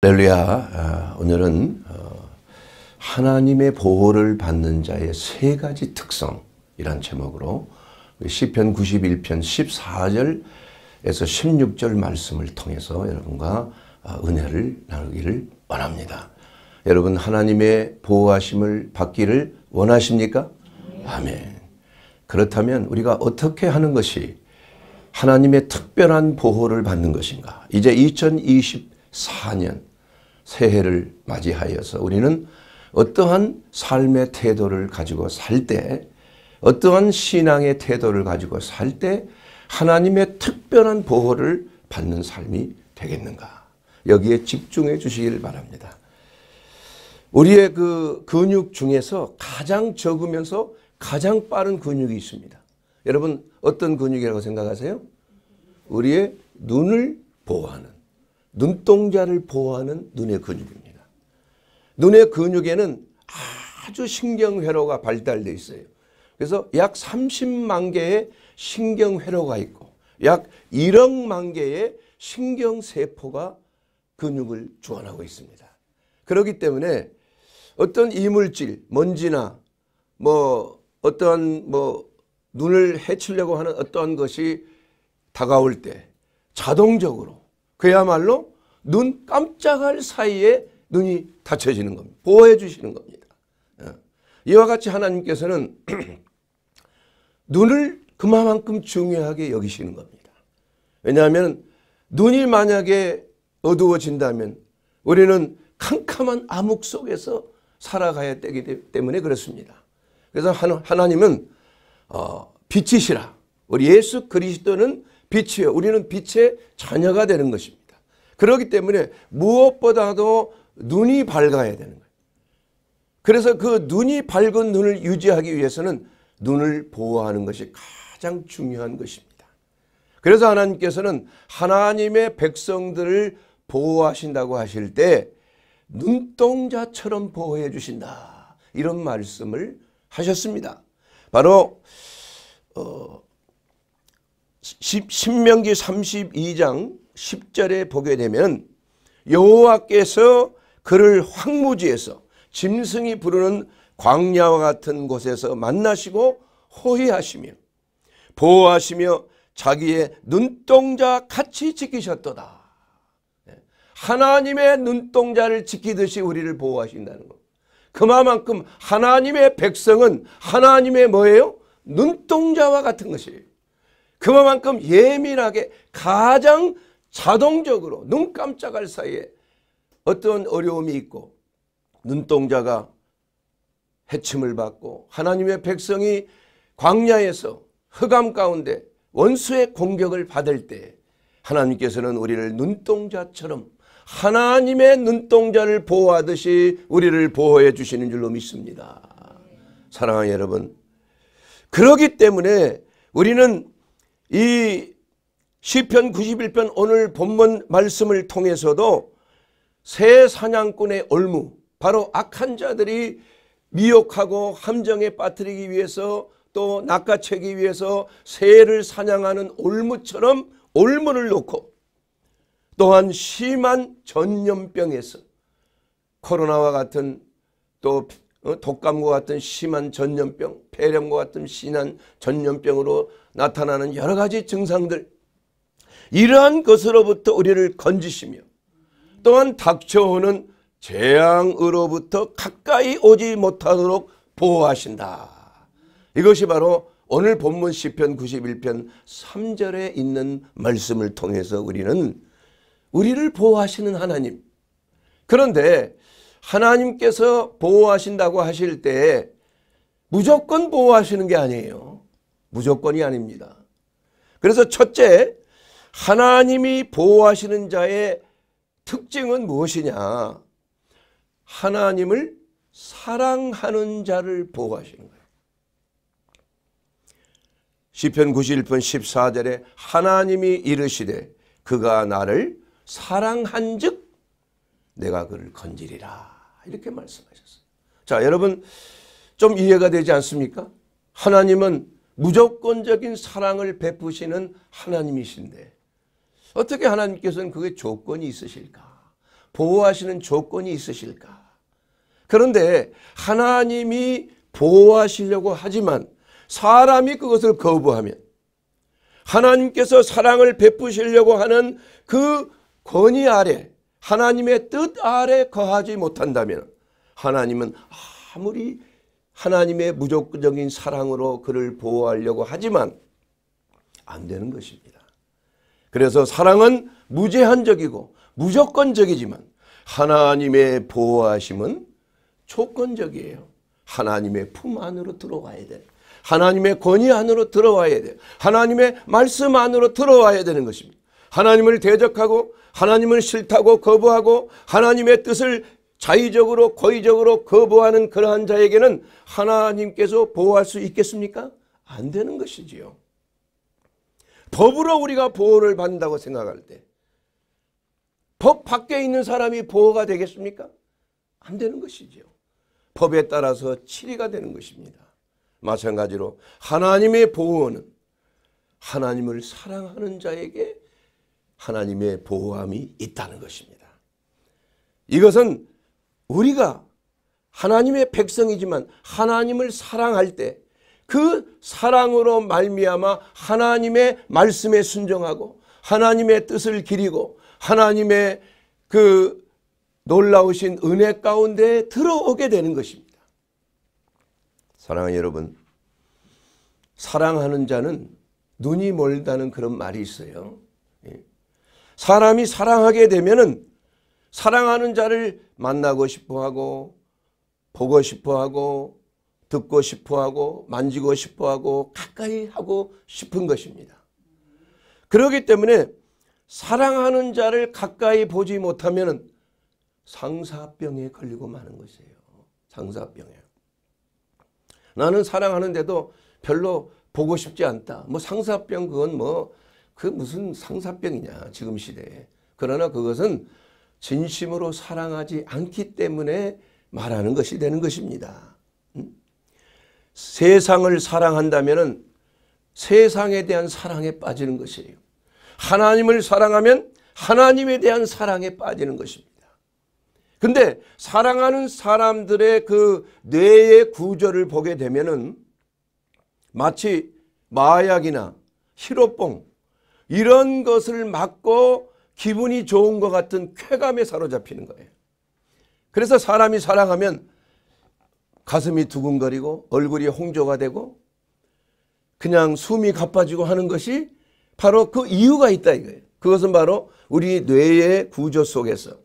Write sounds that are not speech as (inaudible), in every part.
렐루야 아, 오늘은 어, 하나님의 보호를 받는 자의 세 가지 특성이란 제목으로 시편 91편 14절에서 16절 말씀을 통해서 여러분과 아, 은혜를 나누기를 원합니다. 여러분 하나님의 보호하심을 받기를 원하십니까? 아멘. 그렇다면 우리가 어떻게 하는 것이 하나님의 특별한 보호를 받는 것인가? 이제 2020 4년 새해를 맞이하여서 우리는 어떠한 삶의 태도를 가지고 살 때, 어떠한 신앙의 태도를 가지고 살 때 하나님의 특별한 보호를 받는 삶이 되겠는가. 여기에 집중해 주시길 바랍니다. 우리의 그 근육 중에서 가장 적으면서 가장 빠른 근육이 있습니다. 여러분 어떤 근육이라고 생각하세요? 우리의 눈을 보호하는 눈동자를 보호하는 눈의 근육입니다. 눈의 근육에는 아주 신경회로가 발달되 어 있어요. 그래서 약 30만 개의 신경회로가 있고 약 1억만 개의 신경세포가 근육을 주관하고 있습니다. 그렇기 때문에 어떤 이물질, 먼지나 뭐 어떤 뭐 눈을 해치려고 하는 어떤 것이 다가올 때 자동적으로 그야말로 눈 깜짝할 사이에 눈이 닫혀지는 겁니다. 보호해 주시는 겁니다. 예. 이와 같이 하나님께서는 (clears throat) 눈을 그만큼 중요하게 여기시는 겁니다. 왜냐하면 눈이 만약에 어두워진다면 우리는 캄캄한 암흑 속에서 살아가야 되기 때문에 그렇습니다. 그래서 하나님은 어, 빛이시라. 우리 예수 그리스도는 빛이요. 우리는 빛의 자녀가 되는 것입니다. 그렇기 때문에 무엇보다도 눈이 밝아야 되는 거예요. 그래서 그 눈이 밝은 눈을 유지하기 위해서는 눈을 보호하는 것이 가장 중요한 것입니다. 그래서 하나님께서는 하나님의 백성들을 보호하신다고 하실 때 눈동자처럼 보호해 주신다. 이런 말씀을 하셨습니다. 바로 어, 신명기 32장 10절에 보게 되면 여호와께서 그를 황무지에서 짐승이 부르는 광야와 같은 곳에서 만나시고 호위하시며 보호하시며 자기의 눈동자 같이 지키셨도다. 예. 하나님의 눈동자를 지키듯이 우리를 보호하신다는 것. 그만큼 하나님의 백성은 하나님의 뭐예요? 눈동자와 같은 것이에요. 그만큼 예민하게 가장 자동적으로 눈 깜짝할 사이에 어떤 어려움이 있고 눈동자가 해침을 받고 하나님의 백성이 광야에서 흑암 가운데 원수의 공격을 받을 때 하나님께서는 우리를 눈동자처럼 하나님의 눈동자를 보호하듯이 우리를 보호해 주시는 줄로 믿습니다. 사랑하는 여러분 그러기 때문에 우리는 이 시편 91편 오늘 본문 말씀을 통해서도 새 사냥꾼의 올무 바로 악한 자들이 미혹하고 함정에 빠뜨리기 위해서 또 낚아채기 위해서 새를 사냥하는 올무처럼 올무를 놓고 또한 심한 전염병에서 코로나와 같은 또 어, 독감과 같은 심한 전염병, 폐렴과 같은 심한 전염병으로 나타나는 여러 가지 증상들 이러한 것으로부터 우리를 건지시며 또한 닥쳐오는 재앙으로부터 가까이 오지 못하도록 보호하신다. 이것이 바로 오늘 본문 시편 91편 3절에 있는 말씀을 통해서 우리는 우리를 보호하시는 하나님 그런데 하나님께서 보호하신다고 하실 때 무조건 보호하시는 게 아니에요. 무조건이 아닙니다. 그래서 첫째 하나님이 보호하시는 자의 특징은 무엇이냐? 하나님을 사랑하는 자를 보호하시는 거예요. 시편 91편 14절에 하나님이 이르시되 그가 나를 사랑한즉 내가 그를 건지리라 이렇게 말씀하셨어요. 자 여러분 좀 이해가 되지 않습니까? 하나님은 무조건적인 사랑을 베푸시는 하나님이신데 어떻게 하나님께서는 그게 조건이 있으실까? 보호하시는 조건이 있으실까? 그런데 하나님이 보호하시려고 하지만 사람이 그것을 거부하면 하나님께서 사랑을 베푸시려고 하는 그 권위 아래 하나님의 뜻 아래 거하지 못한다면 하나님은 아무리 하나님의 무조건적인 사랑으로 그를 보호하려고 하지만 안 되는 것입니다. 그래서 사랑은 무제한적이고 무조건적이지만 하나님의 보호하심은 조건적이에요. 하나님의 품 안으로 들어와야 돼. 하나님의 권위 안으로 들어와야 돼. 하나님의 말씀 안으로 들어와야 되는 것입니다. 하나님을 대적하고 하나님을 싫다고 거부하고 하나님의 뜻을 자의적으로 거의적으로 거부하는 그러한 자에게는 하나님께서 보호할 수 있겠습니까? 안 되는 것이지요. 법으로 우리가 보호를 받는다고 생각할 때 법 밖에 있는 사람이 보호가 되겠습니까? 안 되는 것이지요. 법에 따라서 치리가 되는 것입니다. 마찬가지로 하나님의 보호는 하나님을 사랑하는 자에게 하나님의 보호함이 있다는 것입니다. 이것은 우리가 하나님의 백성이지만 하나님을 사랑할 때그 사랑으로 말미암아 하나님의 말씀에 순종하고 하나님의 뜻을 기리고 하나님의 그 놀라우신 은혜 가운데 들어오게 되는 것입니다. 사랑하는 여러분 사랑하는 자는 눈이 멀다는 그런 말이 있어요. 예. 사람이 사랑하게 되면은 사랑하는 자를 만나고 싶어 하고 보고 싶어 하고 듣고 싶어하고 만지고 싶어하고 가까이 하고 싶은 것입니다. 그렇기 때문에 사랑하는 자를 가까이 보지 못하면 상사병에 걸리고 마는 것이에요. 상사병에. 나는 사랑하는데도 별로 보고 싶지 않다. 뭐 상사병 그건 뭐그 무슨 상사병이냐 지금 시대에. 그러나 그것은 진심으로 사랑하지 않기 때문에 말하는 것이 되는 것입니다. 세상을 사랑한다면 세상에 대한 사랑에 빠지는 것이에요. 하나님을 사랑하면 하나님에 대한 사랑에 빠지는 것입니다. 근데 사랑하는 사람들의 그 뇌의 구조를 보게 되면은 마치 마약이나 히로뽕 이런 것을 막고 기분이 좋은 것 같은 쾌감에 사로잡히는 거예요. 그래서 사람이 사랑하면 가슴이 두근거리고 얼굴이 홍조가 되고 그냥 숨이 가빠지고 하는 것이 바로 그 이유가 있다 이거예요. 그것은 바로 우리 뇌의 구조 속에서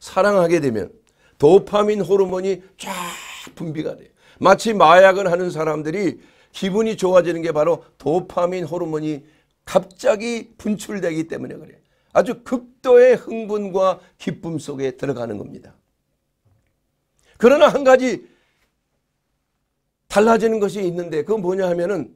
사랑하게 되면 도파민 호르몬이 쫙 분비가 돼요. 마치 마약을 하는 사람들이 기분이 좋아지는 게 바로 도파민 호르몬이 갑자기 분출되기 때문에 그래요. 아주 극도의 흥분과 기쁨 속에 들어가는 겁니다. 그러나 한 가지 달라지는 것이 있는데 그건 뭐냐 하면은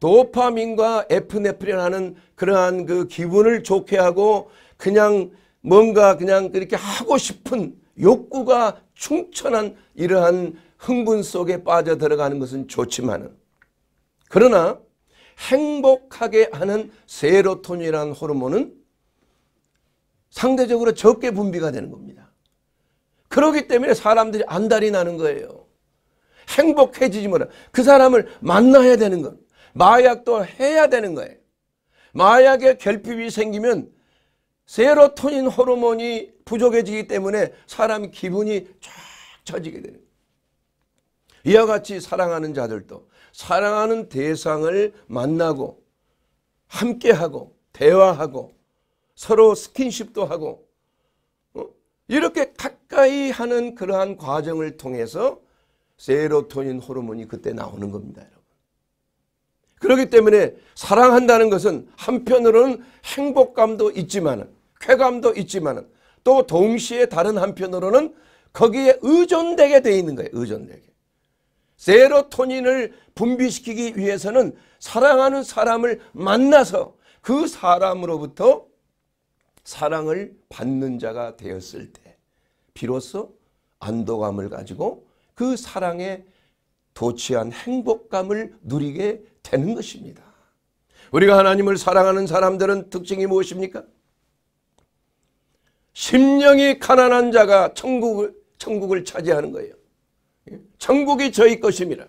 도파민과 에프네프린하는 그러한 그 기분을 좋게 하고 그냥 뭔가 그냥 그렇게 하고 싶은 욕구가 충천한 이러한 흥분 속에 빠져 들어가는 것은 좋지만은 그러나 행복하게 하는 세로토닌이라는 호르몬은 상대적으로 적게 분비가 되는 겁니다. 그렇기 때문에 사람들이 안달이 나는 거예요. 행복해지지만 그 사람을 만나야 되는 건 마약도 해야 되는 거예요. 마약에 결핍이 생기면 세로토닌 호르몬이 부족해지기 때문에 사람 기분이 쫙 처지게 돼요. 이와 같이 사랑하는 자들도 사랑하는 대상을 만나고 함께하고 대화하고 서로 스킨십도 하고 어? 이렇게 가까이 하는 그러한 과정을 통해서 세로토닌 호르몬이 그때 나오는 겁니다. 여러분. 그렇기 때문에 사랑한다는 것은 한편으로는 행복감도 있지만 쾌감도 있지만 또 동시에 다른 한편으로는 거기에 의존되게 돼 있는 거예요. 의존되게. 세로토닌을 분비시키기 위해서는 사랑하는 사람을 만나서 그 사람으로부터 사랑을 받는 자가 되었을 때 비로소 안도감을 가지고 그 사랑에 도취한 행복감을 누리게 되는 것입니다. 우리가 하나님을 사랑하는 사람들은 특징이 무엇입니까? 심령이 가난한 자가 천국을, 천국을 차지하는 거예요. 천국이 저희 것입니다.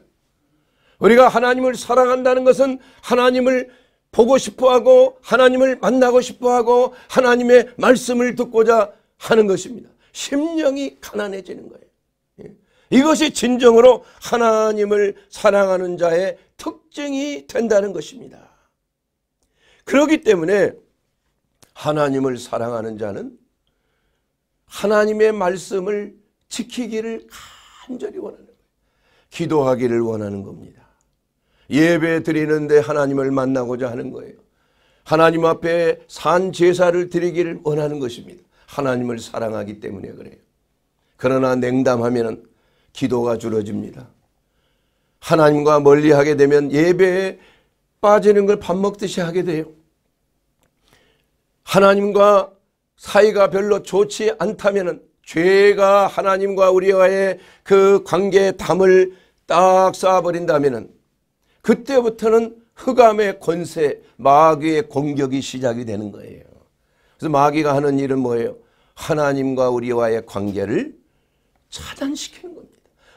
우리가 하나님을 사랑한다는 것은 하나님을 보고 싶어하고 하나님을 만나고 싶어하고 하나님의 말씀을 듣고자 하는 것입니다. 심령이 가난해지는 거예요. 이것이 진정으로 하나님을 사랑하는 자의 특징이 된다는 것입니다. 그렇기 때문에 하나님을 사랑하는 자는 하나님의 말씀을 지키기를 간절히 원하는 거예요. 기도하기를 원하는 겁니다. 예배 드리는데 하나님을 만나고자 하는 거예요. 하나님 앞에 산 제사를 드리기를 원하는 것입니다. 하나님을 사랑하기 때문에 그래요. 그러나 냉담하면 기도가 줄어집니다. 하나님과 멀리하게 되면 예배에 빠지는 걸 밥 먹듯이 하게 돼요. 하나님과 사이가 별로 좋지 않다면 죄가 하나님과 우리와의 그 관계의 담을 딱 쌓아버린다면 그때부터는 흑암의 권세, 마귀의 공격이 시작이 되는 거예요. 그래서 마귀가 하는 일은 뭐예요? 하나님과 우리와의 관계를 차단시키는 겁니다.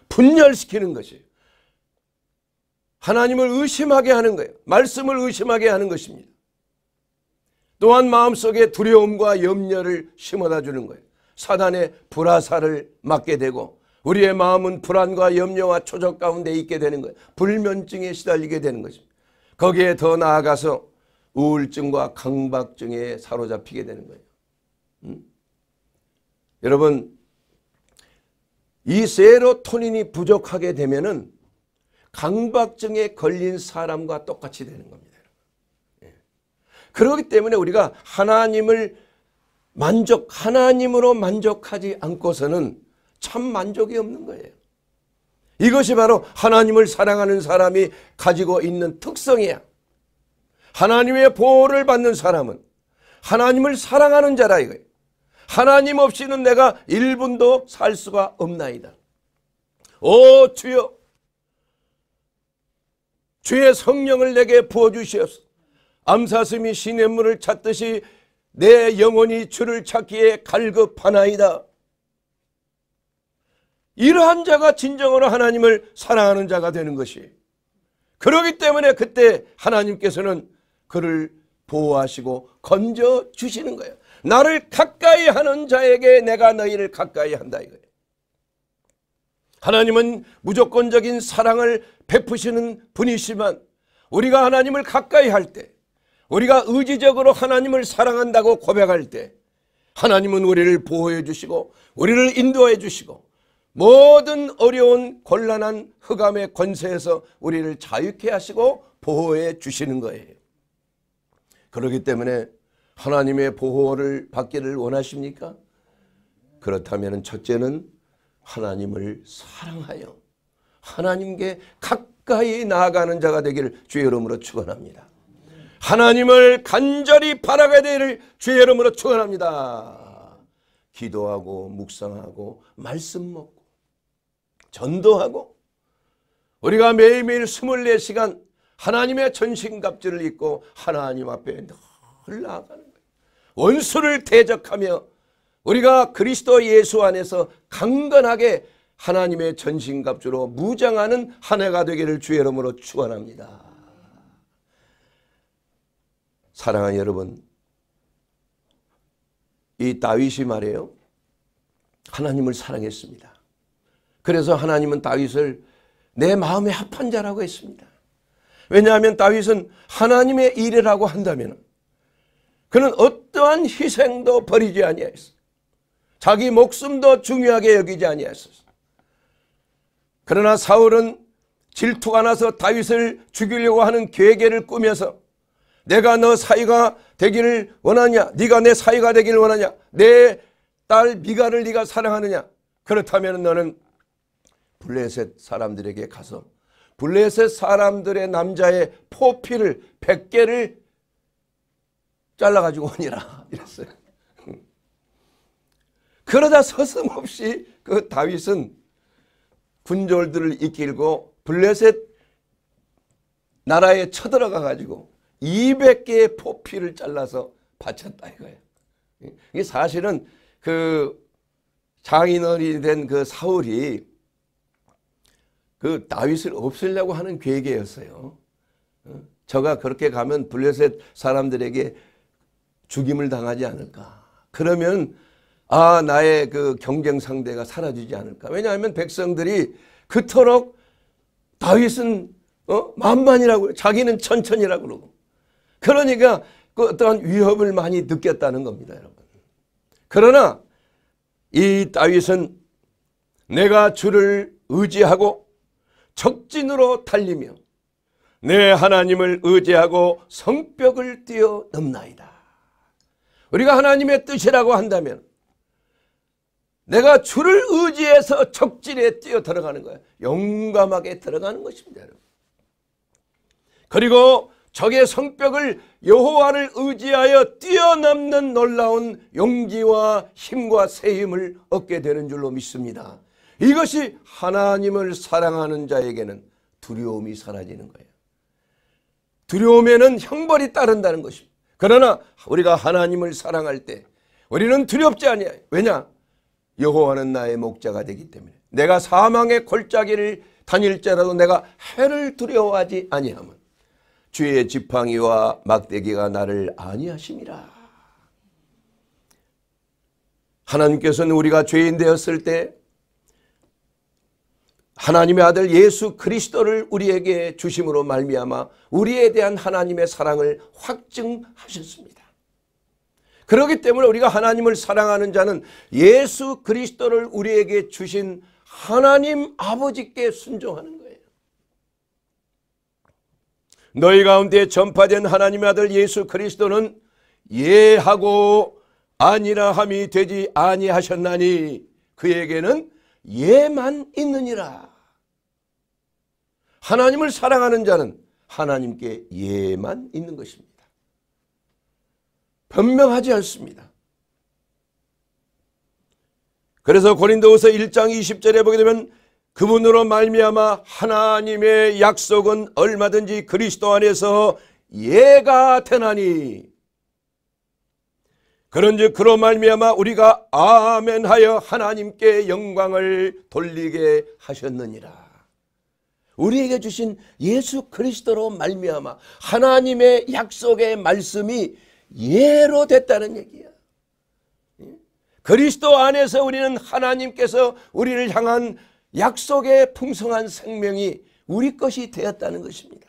분열시키는 것이에요. 하나님을 의심하게 하는 거예요. 말씀을 의심하게 하는 것입니다. 또한 마음속에 두려움과 염려를 심어다 주는 거예요. 사단의 불화사를 맞게 되고 우리의 마음은 불안과 염려와 초적 가운데 있게 되는 거예요. 불면증에 시달리게 되는 것입니다. 거기에 더 나아가서 우울증과 강박증에 사로잡히게 되는 거예요. 음? 여러분 이 세로토닌이 부족하게 되면은 강박증에 걸린 사람과 똑같이 되는 겁니다. 예. 그렇기 때문에 우리가 하나님을 만족, 하나님으로 만족하지 않고서는 참 만족이 없는 거예요. 이것이 바로 하나님을 사랑하는 사람이 가지고 있는 특성이야. 하나님의 보호를 받는 사람은 하나님을 사랑하는 자라 이거예요. 하나님 없이는 내가 1분도 살 수가 없나이다. 오 주여 주의 성령을 내게 부어주시옵소서. 암사슴이 신의 물을 찾듯이 내 영혼이 주를 찾기에 갈급하나이다. 이러한 자가 진정으로 하나님을 사랑하는 자가 되는 것이 그러기 때문에 그때 하나님께서는 그를 보호하시고 건져 주시는 거예요. 나를 가까이 하는 자에게 내가 너희를 가까이 한다 이거예요. 하나님은 무조건적인 사랑을 베푸시는 분이시만 우리가 하나님을 가까이 할 때 우리가 의지적으로 하나님을 사랑한다고 고백할 때 하나님은 우리를 보호해 주시고 우리를 인도해 주시고 모든 어려운 곤란한 흑암의 권세에서 우리를 자유케 하시고 보호해 주시는 거예요. 그렇기 때문에 하나님의 보호를 받기를 원하십니까? 그렇다면 첫째는 하나님을 사랑하여 하나님께 가까이 나아가는 자가 되기를 주의 이름으로 축원합니다. 하나님을 간절히 바라게 되기를 주의 이름으로 축원합니다. 기도하고 묵상하고 말씀 먹고 전도하고 우리가 매일매일 24시간 하나님의 전신갑주를 입고 하나님 앞에 늘 나아가는 원수를 대적하며 우리가 그리스도 예수 안에서 강건하게 하나님의 전신갑주로 무장하는 한 해가 되기를 주의 이름으로 축원합니다. 사랑하는 여러분 이 다윗이 말해요 하나님을 사랑했습니다. 그래서 하나님은 다윗을 내 마음에 합한 자라고 했습니다. 왜냐하면 다윗은 하나님의 일이라고 한다면 그는 어떠한 희생도 버리지 아니하였어. 자기 목숨도 중요하게 여기지 아니하였어. 그러나 사울은 질투가 나서 다윗을 죽이려고 하는 계계를 꾸며서 내가 너 사이가 되기를 원하냐? 네가 내 사이가 되기를 원하냐? 내 딸 미가를 네가 사랑하느냐? 그렇다면 너는 블레셋 사람들에게 가서 블레셋 사람들의 남자의 포피를 100개를 잘라가지고 오니라 (laughs) 이랬어요. 그러다 서슴없이 그 다윗은 군졸들을 이끌고 블레셋 나라에 쳐들어가 가지고 200개의 포피를 잘라서 바쳤다 이거예요. 이게 사실은 그 장인어른이 된 그 사울이 그 다윗을 없애려고 하는 계획이었어요. 어? 저가 그렇게 가면 블레셋 사람들에게 죽임을 당하지 않을까. 그러면 아 나의 그 경쟁 상대가 사라지지 않을까. 왜냐하면 백성들이 그토록 다윗은 어? 만만이라고 자기는 천천이라고 그러고 그러니까 그어떠 위협을 많이 느꼈다는 겁니다 여러분. 그러나 이 다윗은 내가 주를 의지하고 적진으로 달리며 내 하나님을 의지하고 성벽을 뛰어넘나이다. 우리가 하나님의 뜻이라고 한다면 내가 주를 의지해서 적진에 뛰어 들어가는 거야. 용감하게 들어가는 것입니다. 그리고 적의 성벽을 여호와를 의지하여 뛰어넘는 놀라운 용기와 힘과 새 힘을 얻게 되는 줄로 믿습니다. 이것이 하나님을 사랑하는 자에게는 두려움이 사라지는 거예요. 두려움에는 형벌이 따른다는 것입니다. 그러나 우리가 하나님을 사랑할 때 우리는 두렵지 아니하 왜냐? 여호와는 나의 목자가 되기 때문에 내가 사망의 골짜기를 다닐지라도 내가 해를 두려워하지 아니함은 주의 지팡이와 막대기가 나를 아니하심이라. 하나님께서는 우리가 죄인 되었을 때 하나님의 아들 예수 그리스도를 우리에게 주심으로 말미암아 우리에 대한 하나님의 사랑을 확증하셨습니다. 그렇기 때문에 우리가 하나님을 사랑하는 자는 예수 그리스도를 우리에게 주신 하나님 아버지께 순종하는 거예요. 너희 가운데 전파된 하나님의 아들 예수 그리스도는 예하고 아니라 함이 되지 아니하셨나니 그에게는 예만 있느니라. 하나님을 사랑하는 자는 하나님께 예만 있는 것입니다. 변명하지 않습니다. 그래서 고린도후서 1장 20절에 보게 되면 그분으로 말미암아 하나님의 약속은 얼마든지 그리스도 안에서 예가 되나니 그런즉 그로 말미암아 우리가 아멘하여 하나님께 영광을 돌리게 하셨느니라. 우리에게 주신 예수 그리스도로 말미암아 하나님의 약속의 말씀이 예로 됐다는 얘기야. 예? 그리스도 안에서 우리는 하나님께서 우리를 향한 약속의 풍성한 생명이 우리 것이 되었다는 것입니다.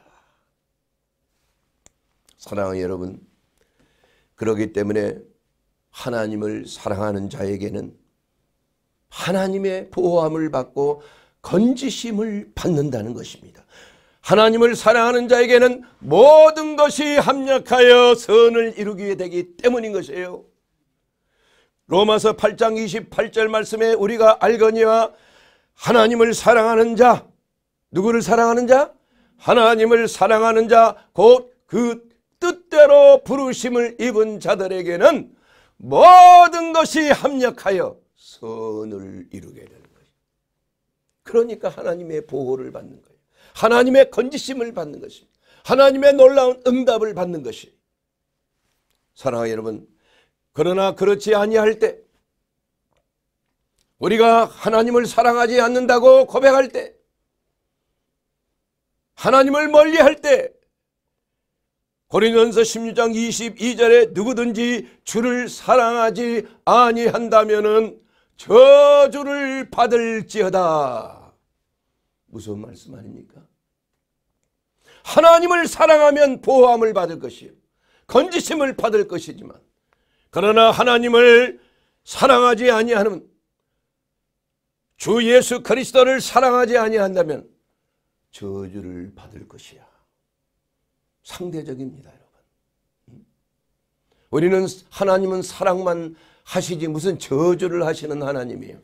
사랑하는 여러분, 그러기 때문에 하나님을 사랑하는 자에게는 하나님의 보호함을 받고 건지심을 받는다는 것입니다. 하나님을 사랑하는 자에게는 모든 것이 합력하여 선을 이루기 되기 때문인 것이에요. 로마서 8장 28절 말씀에 우리가 알거니와 하나님을 사랑하는 자 누구를 사랑하는 자? 하나님을 사랑하는 자 곧 그 뜻대로 부르심을 입은 자들에게는 모든 것이 합력하여 선을 이루게 된다. 그러니까 하나님의 보호를 받는 거예요. 하나님의 건지심을 받는 것이 하나님의 놀라운 응답을 받는 것이. 사랑하는 여러분, 그러나 그렇지 아니할 때 우리가 하나님을 사랑하지 않는다고 고백할 때 하나님을 멀리할 때 고린도전서 16장 22절에 누구든지 주를 사랑하지 아니한다면 저주를 받을지어다. 무서운 말씀 아닙니까? 하나님을 사랑하면 보호함을 받을 것이요. 건지심을 받을 것이지만 그러나 하나님을 사랑하지 아니하는 주 예수 그리스도를 사랑하지 아니한다면 저주를 받을 것이야. 상대적입니다, 여러분. 음? 우리는 하나님은 사랑만 하시지 무슨 저주를 하시는 하나님이에요.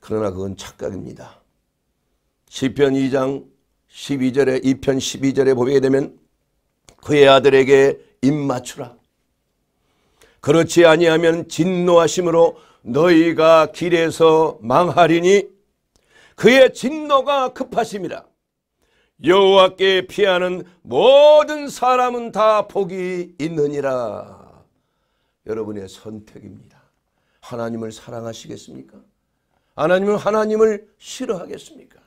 그러나 그건 착각입니다. 시편 2장 12절에 2편 12절에 보게 되면 그의 아들에게 입 맞추라. 그렇지 아니하면 진노하심으로 너희가 길에서 망하리니 그의 진노가 급하심이라. 여호와께 피하는 모든 사람은 다 복이 있느니라. 여러분의 선택입니다. 하나님을 사랑하시겠습니까? 하나님은 하나님을 싫어하겠습니까?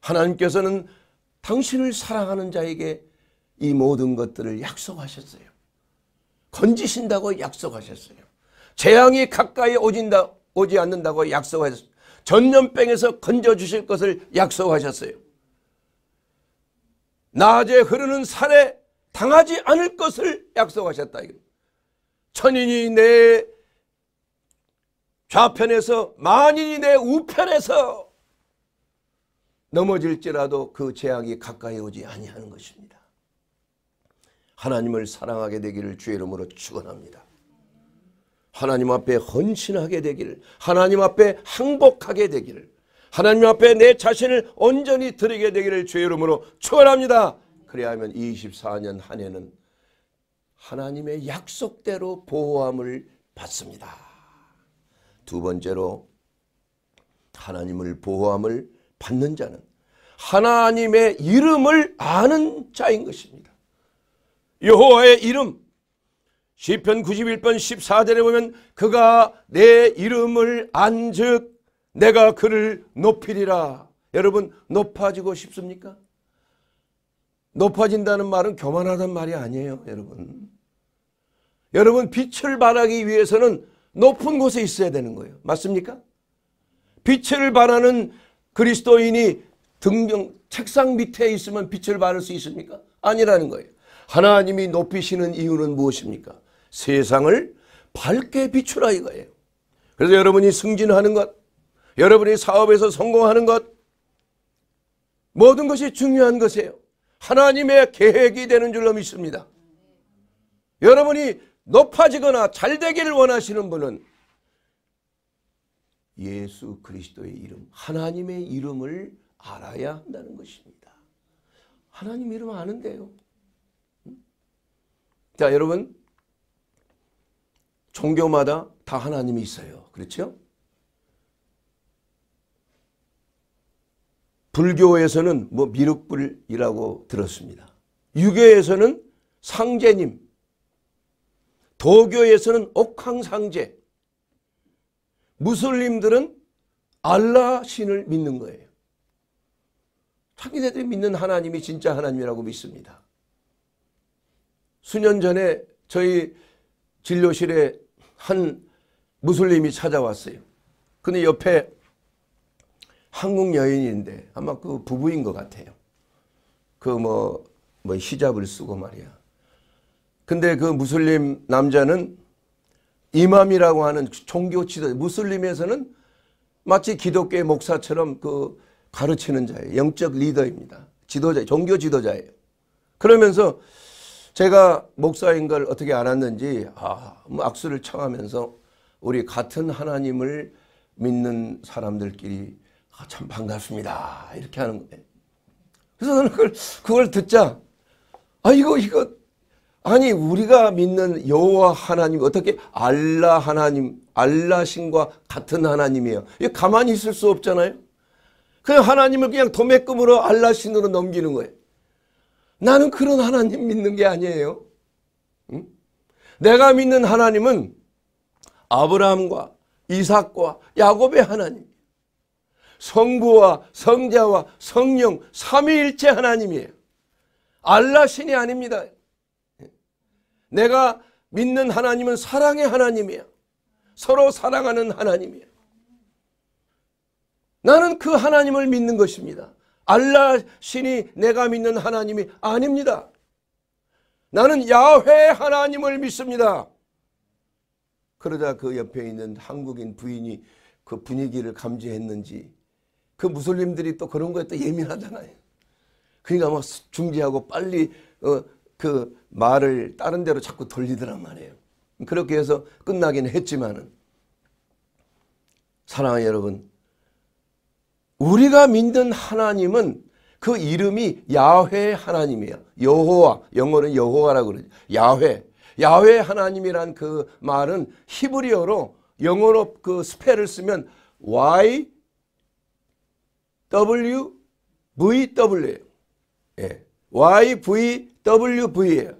하나님께서는 당신을 사랑하는 자에게 이 모든 것들을 약속하셨어요. 건지신다고 약속하셨어요. 재앙이 가까이 오진다, 오지 않는다고 약속하셨어요. 전염병에서 건져주실 것을 약속하셨어요. 낮에 흐르는 산에 당하지 않을 것을 약속하셨다. 천인이 내 좌편에서 만인이 내 우편에서 넘어질지라도 그재앙이 가까이 오지 아니하는 것입니다. 하나님을 사랑하게 되기를 주의 이름으로 축원합니다. 하나님 앞에 헌신하게 되기를 하나님 앞에 항복하게 되기를 하나님 앞에 내 자신을 온전히 드리게 되기를 주의 이름으로 축원합니다. 그래야 면 24년 한 해는 하나님의 약속대로 보호함을 받습니다. 두 번째로 하나님을 보호함을 받는 자는 하나님의 이름을 아는 자인 것입니다. 여호와의 이름 시편 91편 14절에 보면 그가 내 이름을 안즉 내가 그를 높이리라. 여러분 높아지고 싶습니까? 높아진다는 말은 교만하단 말이 아니에요, 여러분. 여러분 빛을 발하기 위해서는 높은 곳에 있어야 되는 거예요. 맞습니까? 빛을 바라는 그리스도인이 등병 책상 밑에 있으면 빛을 바랄 수 있습니까? 아니라는 거예요. 하나님이 높이시는 이유는 무엇입니까? 세상을 밝게 비추라 이거예요. 그래서 여러분이 승진하는 것, 여러분이 사업에서 성공하는 것, 모든 것이 중요한 것이에요. 하나님의 계획이 되는 줄로 믿습니다. 여러분이 높아지거나 잘되기를 원하시는 분은 예수 그리스도의 이름 하나님의 이름을 알아야 한다는 것입니다. 하나님 이름 아는데요. 자 여러분 종교마다 다 하나님이 있어요. 그렇죠? 불교에서는 뭐 미륵불이라고 들었습니다. 유교에서는 상제님 도교에서는 옥황상제 무슬림들은 알라 신을 믿는 거예요. 자기네들이 믿는 하나님이 진짜 하나님이라고 믿습니다. 수년 전에 저희 진료실에 한 무슬림이 찾아왔어요. 근데 옆에 한국 여인인데 아마 그 부부인 것 같아요. 그뭐뭐 뭐 히잡을 쓰고 말이야. 근데 그 무슬림 남자는 이맘이라고 하는 종교 지도 무슬림에서는 마치 기독교의 목사처럼 그 가르치는 자예요. 영적 리더입니다. 지도자, 종교 지도자예요. 그러면서 제가 목사인 걸 어떻게 알았는지 아, 뭐 악수를 청하면서 우리 같은 하나님을 믿는 사람들끼리 아, 참 반갑습니다. 이렇게 하는 거예요. 그래서 저는 그걸, 그걸 듣자 아 이거 이거 아니 우리가 믿는 여호와 하나님 어떻게 알라 하나님 알라 신과 같은 하나님이에요. 이 가만히 있을 수 없잖아요. 그냥 하나님을 그냥 도매금으로 알라 신으로 넘기는 거예요. 나는 그런 하나님 믿는 게 아니에요. 응? 내가 믿는 하나님은 아브라함과 이삭과 야곱의 하나님. 성부와 성자와 성령 삼위일체 하나님이에요. 알라 신이 아닙니다. 내가 믿는 하나님은 사랑의 하나님이야. 서로 사랑하는 하나님이야. 나는 그 하나님을 믿는 것입니다. 알라 신이 내가 믿는 하나님이 아닙니다. 나는 야훼 하나님을 믿습니다. 그러다그 옆에 있는 한국인 부인이 그 분위기를 감지했는지 그 무슬림들이 또 그런 거에 또 예민하잖아요. 그러니까 막중지하고 빨리 어, 그 말을 다른 데로 자꾸 돌리더란 말이에요. 그렇게 해서 끝나긴 했지만은 사랑하는 여러분 우리가 믿는 하나님은 그 이름이 야훼 하나님이야. 여호와 영어는 여호와라고 그러죠. 야훼. 야훼 하나님이란 그 말은 히브리어로 영어로 그 스펠을 쓰면 Y W V w 요 예. YVWV예요.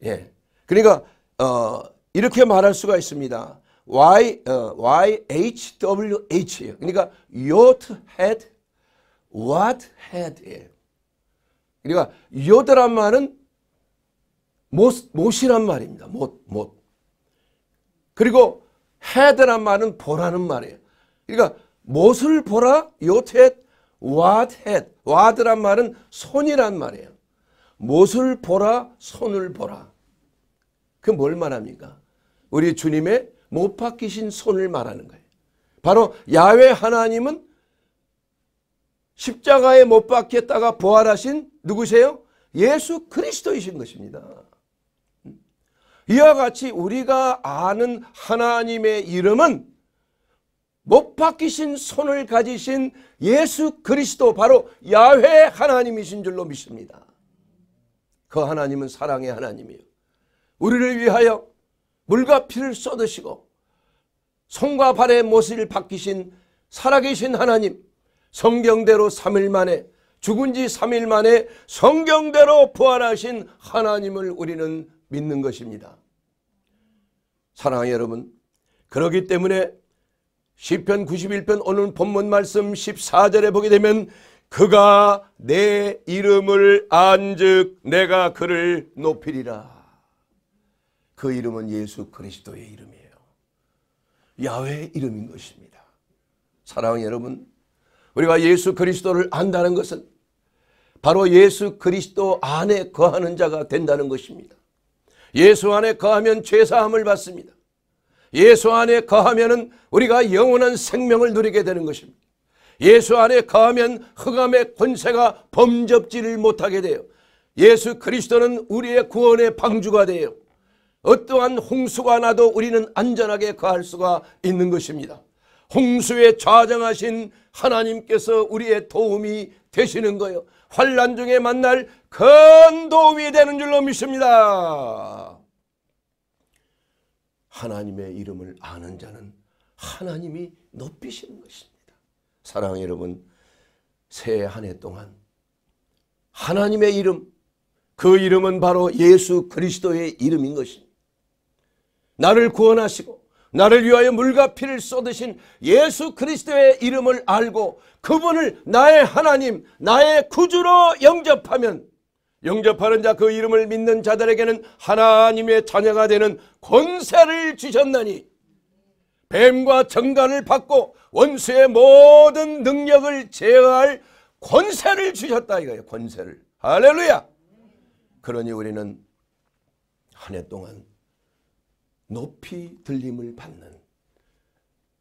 E. 예. 그러니까 어, 이렇게 말할 수가 있습니다. Y, 어, YHWH예요. 그러니까 yacht head, what head예요. 그러니까 요드란 말은 못, 못이란 말입니다. 못, 못. 그리고 헤드란 말은 보라는 말이에요. 그러니까 못을 보라, 요트 헤드, 왓 헤드. 왓드란 말은 손이란 말이에요. 못을 보라 손을 보라. 그 뭘 말합니까? 우리 주님의 못 박히신 손을 말하는 거예요. 바로 야외 하나님은 십자가에 못 박혔다가 부활하신 누구세요? 예수 그리스도이신 것입니다. 이와 같이 우리가 아는 하나님의 이름은 못 박히신 손을 가지신 예수 그리스도 바로 야훼 하나님이신 줄로 믿습니다. 그 하나님은 사랑의 하나님이요. 우리를 위하여 물과 피를 쏟으시고 손과 발의 모습을바뀌신 살아계신 하나님 성경대로 3일 만에 죽은 지 3일 만에 성경대로 부활하신 하나님을 우리는 믿는 것입니다. 사랑하 여러분 그러기 때문에 시편 91편 오늘 본문 말씀 14절에 보게 되면 그가 내 이름을 안즉 내가 그를 높이리라. 그 이름은 예수 그리스도의 이름이에요. 야외 이름인 것입니다. 사랑하는 여러분, 우리가 예수 그리스도를 안다는 것은 바로 예수 그리스도 안에 거하는 자가 된다는 것입니다. 예수 안에 거하면 죄사함을 받습니다. 예수 안에 거하면 우리가 영원한 생명을 누리게 되는 것입니다. 예수 안에 가하면 흑암의 권세가 범접지를 못하게 돼요. 예수 그리스도는 우리의 구원의 방주가 돼요. 어떠한 홍수가 나도 우리는 안전하게 거할 수가 있는 것입니다. 홍수에 좌정하신 하나님께서 우리의 도움이 되시는 거예요. 환란 중에 만날 큰 도움이 되는 줄로 믿습니다. 하나님의 이름을 아는 자는 하나님이 높이시는 것입니다. 사랑 여러분, 새해 한 해 동안 하나님의 이름, 그 이름은 바로 예수 그리스도의 이름인 것입니다. 나를 구원하시고 나를 위하여 물과 피를 쏟으신 예수 그리스도의 이름을 알고 그분을 나의 하나님, 나의 구주로 영접하면 영접하는 자 그 이름을 믿는 자들에게는 하나님의 자녀가 되는 권세를 주셨나니 뱀과 정관을 받고 원수의 모든 능력을 제어할 권세를 주셨다 이거예요. 권세를. 할렐루야. 그러니 우리는 한 해 동안 높이 들림을 받는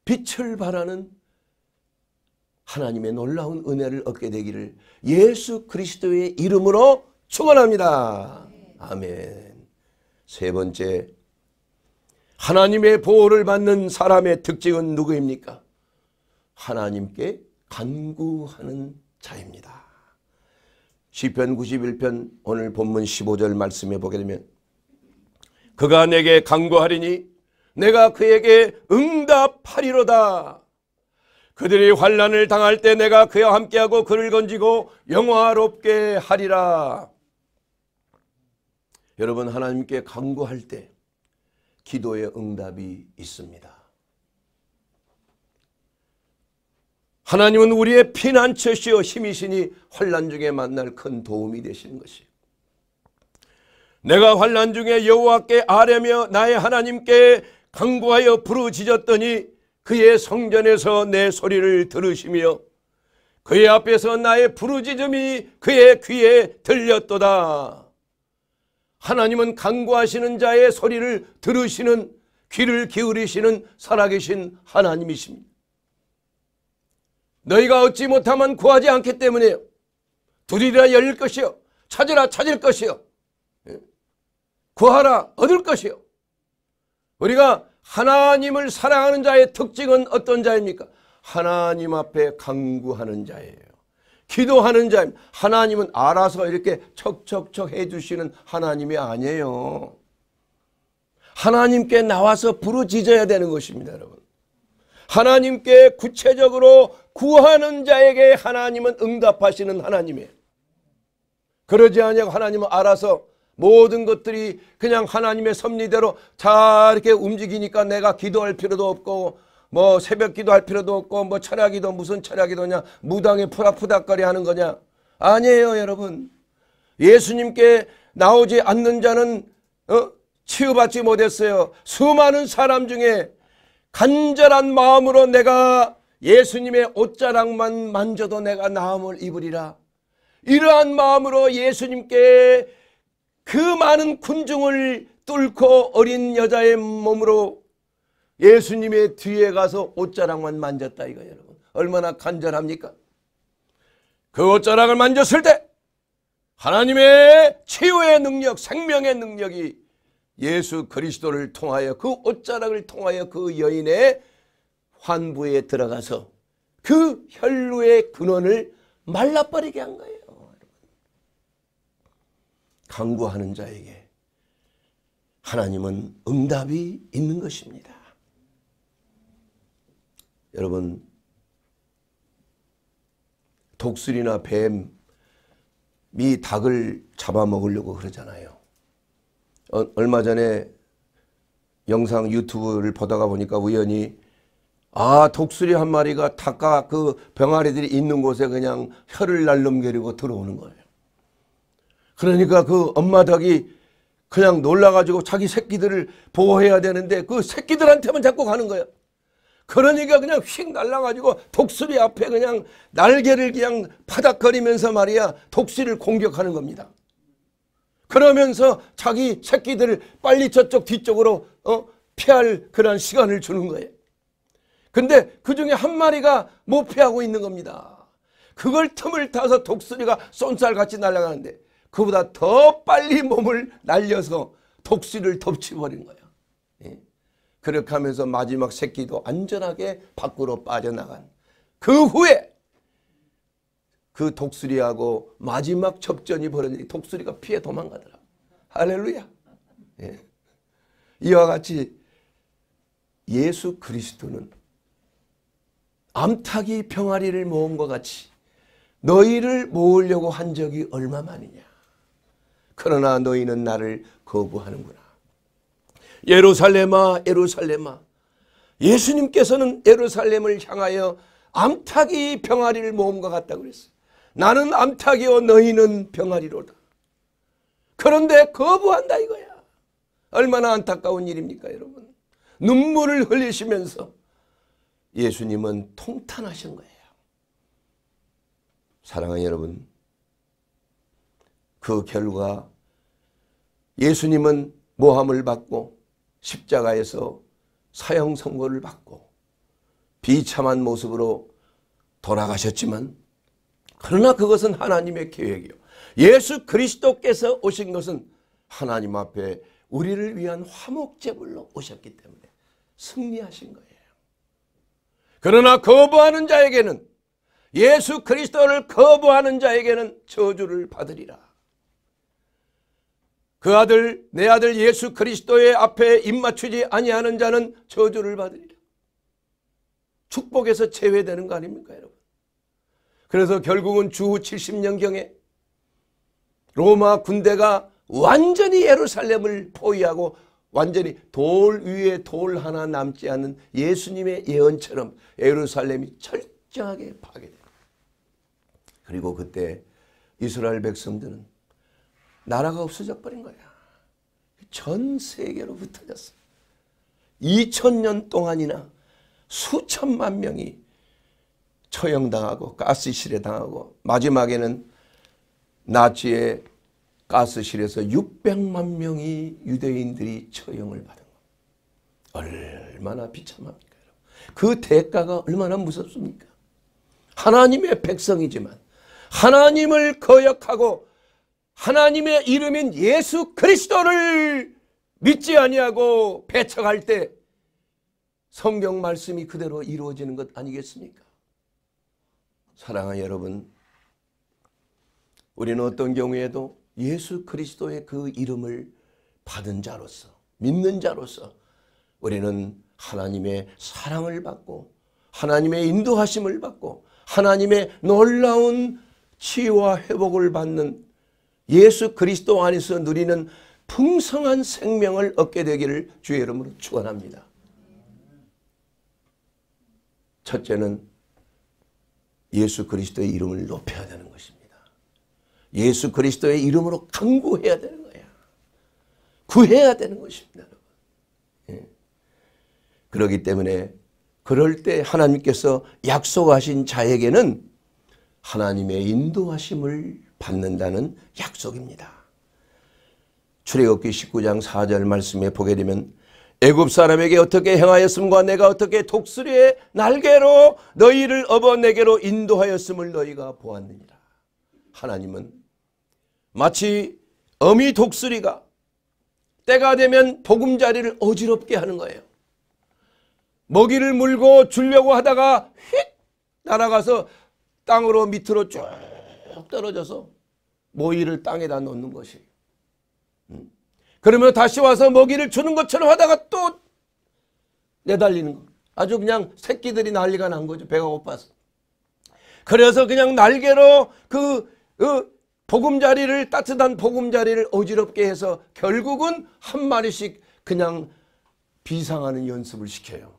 빛을 바라는 하나님의 놀라운 은혜를 얻게 되기를 예수 그리스도의 이름으로 축원합니다. 아멘. 세 번째 하나님의 보호를 받는 사람의 특징은 누구입니까? 하나님께 간구하는 자입니다. 시편 91편 오늘 본문 15절 말씀해 보게 되면 그가 내게 간구하리니 내가 그에게 응답하리로다. 그들이 환란을 당할 때 내가 그와 함께하고 그를 건지고 영화롭게 하리라. 여러분 하나님께 간구할 때 기도의 응답이 있습니다. 하나님은 우리의 피난처시여 힘이시니 환란 중에 만날 큰 도움이 되시는 것이 내가 환란 중에 여호와께 아뢰며 나의 하나님께 강구하여 부르짖었더니 그의 성전에서 내 소리를 들으시며 그의 앞에서 나의 부르짖음이 그의 귀에 들렸도다. 하나님은 강구하시는 자의 소리를 들으시는 귀를 기울이시는 살아계신 하나님이십니다. 너희가 얻지 못하면 구하지 않기 때문에요. 두드리라 열릴 것이요. 찾으라 찾을 것이요. 예? 구하라 얻을 것이요. 우리가 하나님을 사랑하는 자의 특징은 어떤 자입니까? 하나님 앞에 강구하는 자예요. 기도하는 자입니다. 하나님은 알아서 이렇게 척척척 해주시는 하나님이 아니에요. 하나님께 나와서 부르짖어야 되는 것입니다, 여러분. 하나님께 구체적으로 구하는 자에게 하나님은 응답하시는 하나님이에요. 그러지 아니고 하나님은 알아서 모든 것들이 그냥 하나님의 섭리대로 잘 이렇게 움직이니까 내가 기도할 필요도 없고 뭐 새벽 기도할 필요도 없고 뭐 철야기도 무슨 철야기도냐 무당에 푸닥푸닥거리 하는 거냐 아니에요 여러분 예수님께 나오지 않는 자는 어? 치유받지 못했어요 수많은 사람 중에 간절한 마음으로 내가 예수님의 옷자락만 만져도 내가 나음을 입으리라. 이러한 마음으로 예수님께 그 많은 군중을 뚫고 어린 여자의 몸으로 예수님의 뒤에 가서 옷자락만 만졌다 이거 여러분. 얼마나 간절합니까? 그 옷자락을 만졌을 때 하나님의 치유의 능력, 생명의 능력이 예수 그리스도를 통하여 그 옷자락을 통하여 그 여인의 환부에 들어가서 그 혈루의 근원을 말라버리게 한 거예요. 강구하는 자에게 하나님은 응답이 있는 것입니다. 여러분 독수리나 뱀, 미 닭을 잡아먹으려고 그러잖아요. 어, 얼마 전에 영상 유튜브를 보다가 보니까 우연히 아 독수리 한 마리가 닭가 그 병아리들이 있는 곳에 그냥 혀를 날름거리고 들어오는 거예요. 그러니까 그 엄마 닭이 그냥 놀라가지고 자기 새끼들을 보호해야 되는데 그 새끼들한테만 자꾸 가는 거예요. 그러니까 그냥 휙 날라가지고 독수리 앞에 그냥 날개를 그냥 파닥거리면서 말이야 독수리를 공격하는 겁니다. 그러면서 자기 새끼들을 빨리 저쪽 뒤쪽으로 어? 피할 그런 시간을 주는 거예요. 근데 그 중에 한 마리가 못 피하고 있는 겁니다. 그걸 틈을 타서 독수리가 쏜살같이 날아가는데 그보다 더 빨리 몸을 날려서 독수리를 덮치버린 거예요. 예. 그렇게 하면서 마지막 새끼도 안전하게 밖으로 빠져나간 그 후에 그 독수리하고 마지막 접전이 벌어지니 독수리가 피해 도망가더라. 할렐루야. 예. 이와 같이 예수 그리스도는 암탉이 병아리를 모은 것 같이 너희를 모으려고 한 적이 얼마만이냐. 그러나 너희는 나를 거부하는구나. 예루살렘아 예루살렘아 예수님께서는 예루살렘을 향하여 암탉이 병아리를 모은 것 같다고 그랬어요. 나는 암탉이요 너희는 병아리로다. 그런데 거부한다 이거야. 얼마나 안타까운 일입니까 여러분. 눈물을 흘리시면서 예수님은 통탄하신 거예요. 사랑하는 여러분 그 결과 예수님은 모함을 받고 십자가에서 사형 선고를 받고 비참한 모습으로 돌아가셨지만 그러나 그것은 하나님의 계획이요. 예수 그리스도께서 오신 것은 하나님 앞에 우리를 위한 화목제물로 오셨기 때문에 승리하신 거예요. 그러나 거부하는 자에게는 예수 그리스도를 거부하는 자에게는 저주를 받으리라. 그 아들 내 아들 예수 그리스도의 앞에 입맞추지 아니하는 자는 저주를 받으리라. 축복에서 제외되는 거 아닙니까 여러분? 그래서 결국은 주후 70년경에 로마 군대가 완전히 예루살렘을 포위하고 완전히 돌 위에 돌 하나 남지 않는 예수님의 예언처럼 예루살렘이 철저하게 파괴됩니다. 그리고 그때 이스라엘 백성들은 나라가 없어져 버린 거야. 전 세계로 흩어졌어. 2천년 동안이나 수천만 명이 처형당하고 가스실에 당하고 마지막에는 나치의 가스실에서 600만 명이 유대인들이 처형을 받은 겁니다. 얼마나 비참합니까? 그 대가가 얼마나 무섭습니까? 하나님의 백성이지만 하나님을 거역하고 하나님의 이름인 예수 그리스도를 믿지 아니하고 배척할 때 성경 말씀이 그대로 이루어지는 것 아니겠습니까? 사랑하 여러분, 우리는 어떤 경우에도 예수 그리스도의 그 이름을 받은 자로서, 믿는 자로서 우리는 하나님의 사랑을 받고 하나님의 인도하심을 받고 하나님의 놀라운 치유와 회복을 받는 예수 그리스도 안에서 누리는 풍성한 생명을 얻게 되기를 주의 이름으로 축원합니다. 첫째는 예수 그리스도의 이름을 높여야 되는 것입니다. 예수 그리스도의 이름으로 강구해야 되는 거야. 구해야 되는 것입니다. 예. 그러기 때문에 그럴 때 하나님께서 약속하신 자에게는 하나님의 인도하심을 받는다는 약속입니다. 출애굽기 19장 4절 말씀에 보게 되면 애굽 사람에게 어떻게 행하였음과 내가 어떻게 독수리의 날개로 너희를 업어 내게로 인도하였음을 너희가 보았느니라. 하나님은 마치 어미 독수리가 때가 되면 보금자리를 어지럽게 하는 거예요. 먹이를 물고 주려고 하다가 휙 날아가서 땅으로 밑으로 쭉 떨어져서 모이를 땅에다 놓는 것이 음? 그러면 다시 와서 먹이를 주는 것처럼 하다가 또 내달리는 거. 아주 그냥 새끼들이 난리가 난 거죠. 배가 고파서. 그래서 그냥 날개로 그, 그 보금자리를 따뜻한 보금자리를 어지럽게 해서 결국은 한 마리씩 그냥 비상하는 연습을 시켜요.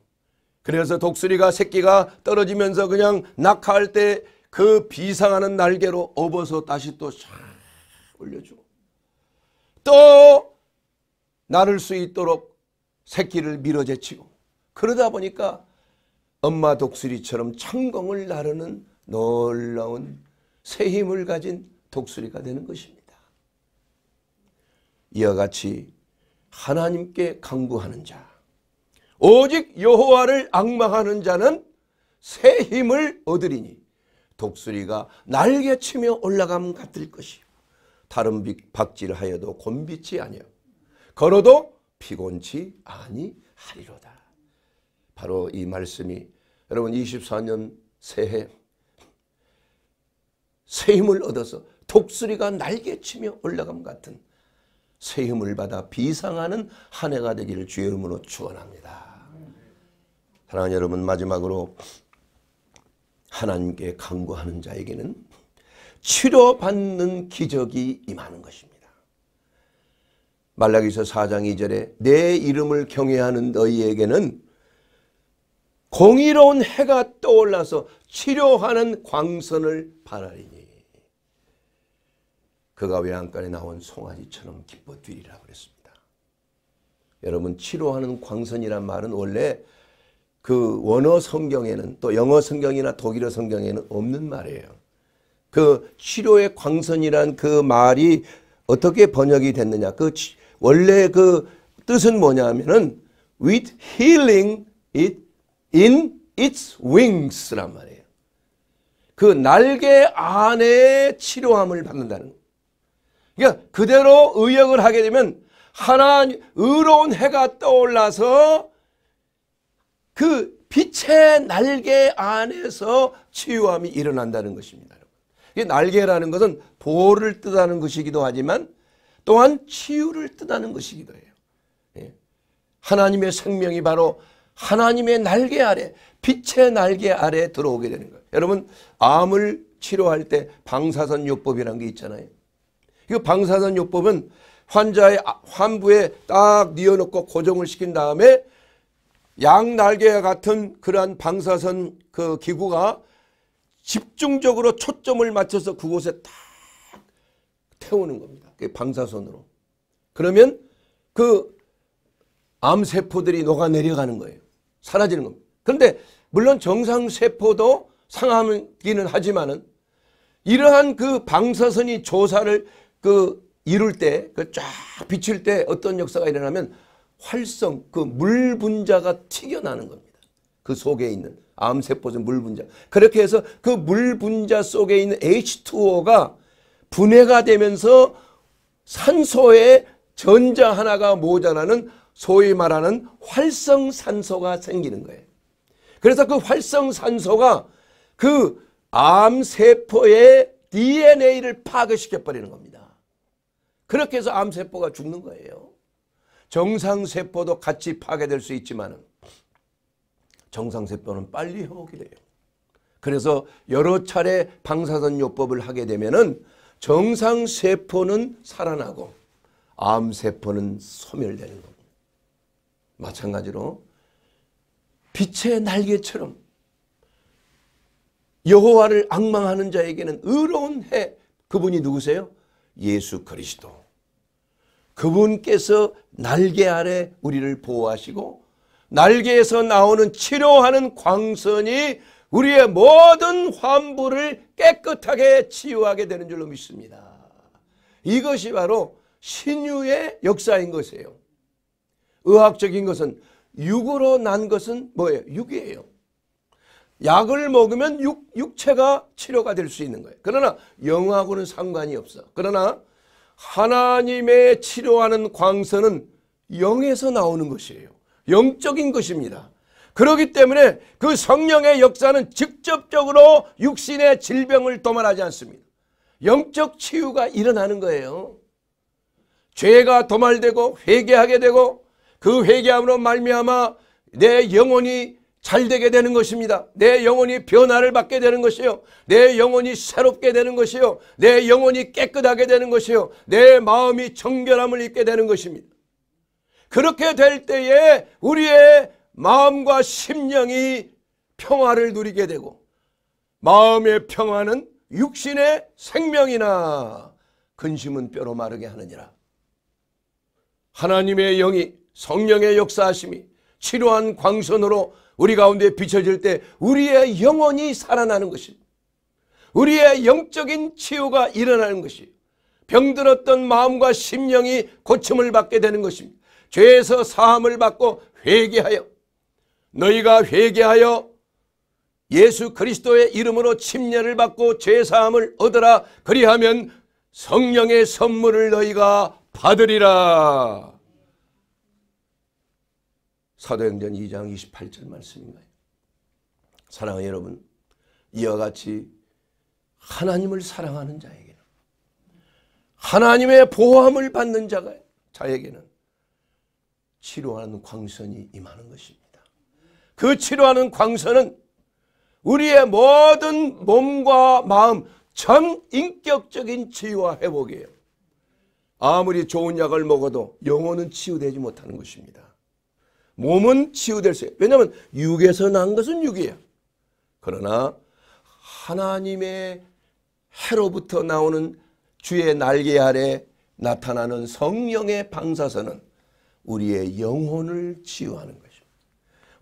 그래서 독수리가 새끼가 떨어지면서 그냥 낙하할 때 그 비상하는 날개로 업어서 다시 또 샥 올려주고 또 나를 수 있도록 새끼를 밀어제치고 그러다 보니까 엄마 독수리처럼 천공을 나르는 놀라운 새 힘을 가진 독수리가 되는 것입니다. 이와 같이 하나님께 강구하는 자 오직 여호와를 악망하는 자는 새 힘을 얻으리니 독수리가 날개치며 올라감 같을 것이요 다른 박질하여도 곤비치 아니요 걸어도 피곤치 아니하리로다. 바로 이 말씀이 여러분 24년 새해 새 힘을 얻어서 독수리가 날개치며 올라감 같은 새 힘을 받아 비상하는 한 해가 되기를 주의 이름으로 축원합니다. 사랑하는 여러분 마지막으로 하나님께 간구하는 자에게는 치료받는 기적이 임하는 것입니다. 말라기서 4장 2절에 내 이름을 경외하는 너희에게는 공의로운 해가 떠올라서 치료하는 광선을 바라리니 그가 외양간에 나온 송아지처럼 기뻐 뛰리라 그랬습니다. 여러분 치료하는 광선이란 말은 원래 그 원어 성경에는 또 영어 성경이나 독일어 성경에는 없는 말이에요. 그 치료의 광선이란 그 말이 어떻게 번역이 됐느냐. 그 치, 원래 그 뜻은 뭐냐면은 with healing it in its wings란 말이에요. 그 날개 안에 치료함을 받는다는 거예요. 그러니까 그대로 의역을 하게 되면 하나 의로운 해가 떠올라서 그 빛의 날개 안에서 치유함이 일어난다는 것입니다. 이 날개라는 것은 보호를 뜻하는 것이기도 하지만 또한 치유를 뜻하는 것이기도 해요. 예. 하나님의 생명이 바로 하나님의 날개 아래 빛의 날개 아래 들어오게 되는 거예요. 여러분 암을 치료할 때 방사선 요법이라는 게 있잖아요. 이 그 방사선 요법은 환자의 아, 환부에 딱 뉘어놓고 고정을 시킨 다음에 양 날개와 같은 그러한 방사선 그 기구가 집중적으로 초점을 맞춰서 그곳에 딱 태우는 겁니다. 그 방사선으로. 그러면 그 암세포들이 녹아내려가는 거예요. 사라지는 겁니다. 그런데 물론 정상세포도 상하기는 하지만은 이러한 그 방사선이 조사를 그 이룰 때, 그 쫙 비칠 때 어떤 역사가 일어나면 활성, 그 물 분자가 튀겨나는 겁니다. 그 속에 있는 암세포의 물 분자. 그렇게 해서 그 물 분자 속에 있는 H2O가 분해가 되면서 산소에 전자 하나가 모자라는 소위 말하는 활성산소가 생기는 거예요. 그래서 그 활성산소가 그 암세포의 DNA를 파괴시켜버리는 겁니다. 그렇게 해서 암세포가 죽는 거예요. 정상세포도 같이 파괴될 수 있지만 정상세포는 빨리 회복이 돼요. 그래서 여러 차례 방사선 요법을 하게 되면 은 정상세포는 살아나고 암세포는 소멸되는 겁니다. 마찬가지로 빛의 날개처럼 여호와를 악망하는 자에게는 의로운 해 그분이 누구세요? 예수 그리스도 그분께서 날개 아래 우리를 보호하시고 날개에서 나오는 치료하는 광선이 우리의 모든 환부를 깨끗하게 치유하게 되는 줄로 믿습니다. 이것이 바로 신유의 역사인 것이에요. 의학적인 것은 육으로 난 것은 뭐예요? 육이에요. 약을 먹으면 육, 육체가 치료가 될 수 있는 거예요. 그러나 영하고는 상관이 없어. 그러나 하나님의 치료하는 광선은 영에서 나오는 것이에요. 영적인 것입니다. 그렇기 때문에 그 성령의 역사는 직접적으로 육신의 질병을 도말하지 않습니다. 영적 치유가 일어나는 거예요. 죄가 도말되고 회개하게 되고 그 회개함으로 말미암아 내 영혼이 잘 되게 되는 것입니다. 내 영혼이 변화를 받게 되는 것이요. 내 영혼이 새롭게 되는 것이요. 내 영혼이 깨끗하게 되는 것이요. 내 마음이 정결함을 입게 되는 것입니다. 그렇게 될 때에 우리의 마음과 심령이 평화를 누리게 되고 마음의 평화는 육신의 생명이나 근심은 뼈로 마르게 하느니라. 하나님의 영이 성령의 역사하심이 치료한 광선으로 우리 가운데 비춰질 때 우리의 영혼이 살아나는 것이 우리의 영적인 치유가 일어나는 것이 병들었던 마음과 심령이 고침을 받게 되는 것입니다. 죄에서 사함을 받고 회개하여 너희가 회개하여 예수 그리스도의 이름으로 침례를 받고 죄사함을 얻으라 그리하면 성령의 선물을 너희가 받으리라 사도행전 2장 28절 말씀인가요 사랑하는 여러분 이와 같이 하나님을 사랑하는 자에게는 하나님의 보호함을 받는 자 자에게는 치료하는 광선이 임하는 것입니다 그 치료하는 광선은 우리의 모든 몸과 마음 전 인격적인 치유와 회복이에요. 아무리 좋은 약을 먹어도 영혼은 치유되지 못하는 것입니다. 몸은 치유될 수 있어요. 왜냐하면 육에서 난 것은 육이에요. 그러나 하나님의 해로부터 나오는 주의 날개 아래 나타나는 성령의 방사선은 우리의 영혼을 치유하는 것입니다.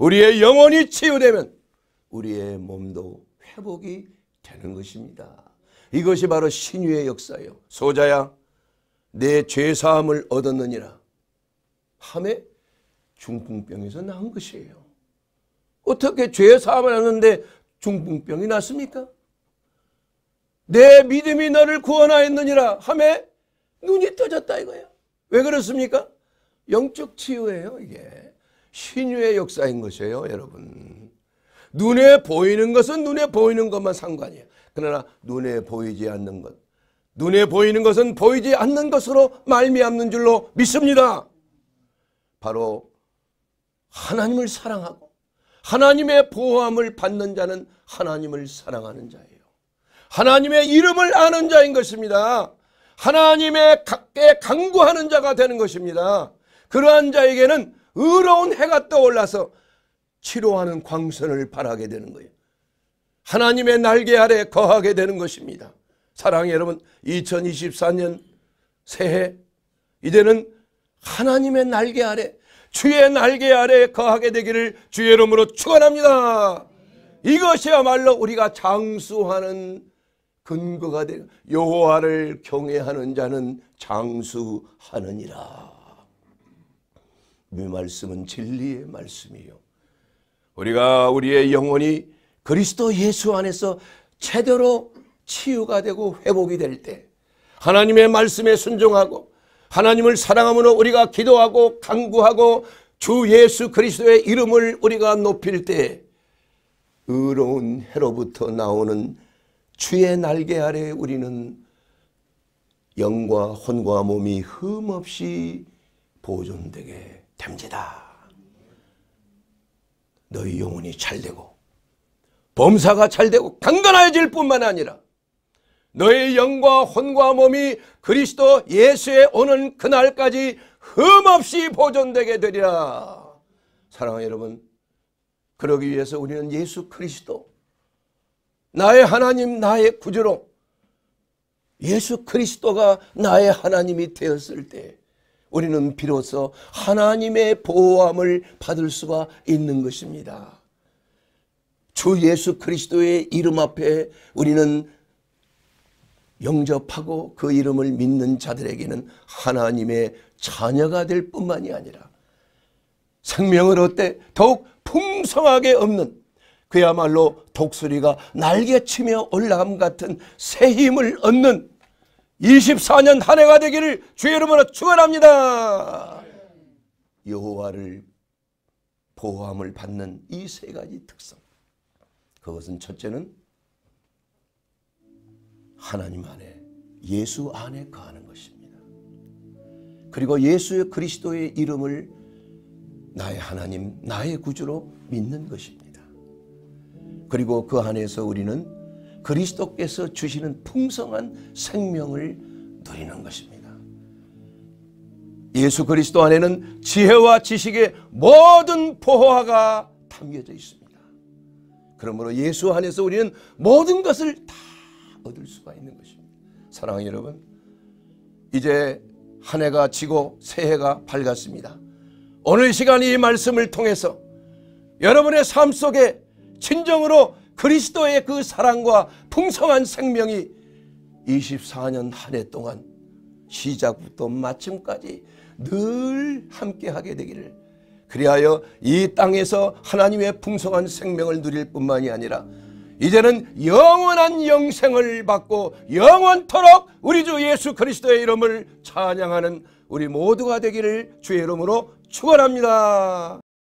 우리의 영혼이 치유되면 우리의 몸도 회복이 되는 것입니다. 이것이 바로 신유의 역사예요. 소자야 내 죄사함을 얻었느니라. 함에 중풍병에서 나온 것이에요. 어떻게 죄사함을 얻는데 중풍병이 났습니까? 내 믿음이 너를 구원하였느니라 함에 눈이 떠졌다 이거야. 왜 그렇습니까? 영적 치유예요 이게. 신유의 역사인 것이에요, 여러분. 눈에 보이는 것은 눈에 보이는 것만 상관이에요. 그러나 눈에 보이지 않는 것, 눈에 보이는 것은 보이지 않는 것으로 말미암는 줄로 믿습니다. 바로 하나님을 사랑하고 하나님의 보호함을 받는 자는 하나님을 사랑하는 자예요. 하나님의 이름을 아는 자인 것입니다. 하나님의 각에 강구하는 자가 되는 것입니다. 그러한 자에게는 의로운 해가 떠올라서 치료하는 광선을 바라게 되는 거예요. 하나님의 날개 아래 거하게 되는 것입니다. 사랑해 여러분 2024년 새해 이제는 하나님의 날개 아래 주의 날개 아래 거하게 되기를 주의 이름으로 축원합니다. 이것이야말로 우리가 장수하는 근거가 되는 여호와를 경외하는 자는 장수하느니라. 이 말씀은 진리의 말씀이요. 우리가 우리의 영혼이 그리스도 예수 안에서 제대로 치유가 되고 회복이 될 때 하나님의 말씀에 순종하고 하나님을 사랑함으로 우리가 기도하고 강구하고 주 예수 그리스도의 이름을 우리가 높일 때 의로운 해로부터 나오는 주의 날개 아래 우리는 영과 혼과 몸이 흠없이 보존되게 됩니다. 너희 영혼이 잘되고 범사가 잘되고 강건해질 뿐만 아니라 너희 영과 혼과 몸이 그리스도 예수에 오는 그날까지 흠없이 보존되게 되리라. 사랑하는 여러분 그러기 위해서 우리는 예수 그리스도 나의 하나님 나의 구주로 예수 그리스도가 나의 하나님이 되었을 때 우리는 비로소 하나님의 보호함을 받을 수가 있는 것입니다. 주 예수 그리스도의 이름 앞에 우리는 영접하고 그 이름을 믿는 자들에게는 하나님의 자녀가 될 뿐만이 아니라 생명을 어때 더욱 풍성하게 없는 그야말로 독수리가 날개치며 올라감 같은 새 힘을 얻는 24년 한 해가 되기를 주의 이름으로 축원합니다. 여호와를 보호함을 받는 이 세 가지 특성. 그것은 첫째는 하나님 안에 예수 안에 거하는 것입니다. 그리고 예수 그리스도의 이름을 나의 하나님, 나의 구주로 믿는 것입니다. 그리고 그 안에서 우리는 그리스도께서 주시는 풍성한 생명을 누리는 것입니다. 예수 그리스도 안에는 지혜와 지식의 모든 보화가 담겨져 있습니다. 그러므로 예수 안에서 우리는 모든 것을 다 얻을 수가 있는 것입니다. 사랑하는 여러분, 이제 한 해가 지고 새해가 밝았습니다. 오늘 시간 이 말씀을 통해서 여러분의 삶 속에 진정으로 그리스도의 그 사랑과 풍성한 생명이 24년 한 해 동안 시작부터 마침까지 늘 함께하게 되기를 그리하여 이 땅에서 하나님의 풍성한 생명을 누릴 뿐만이 아니라 이제는 영원한 영생을 받고 영원토록 우리 주 예수 그리스도의 이름을 찬양하는 우리 모두가 되기를 주의 이름으로 축원합니다.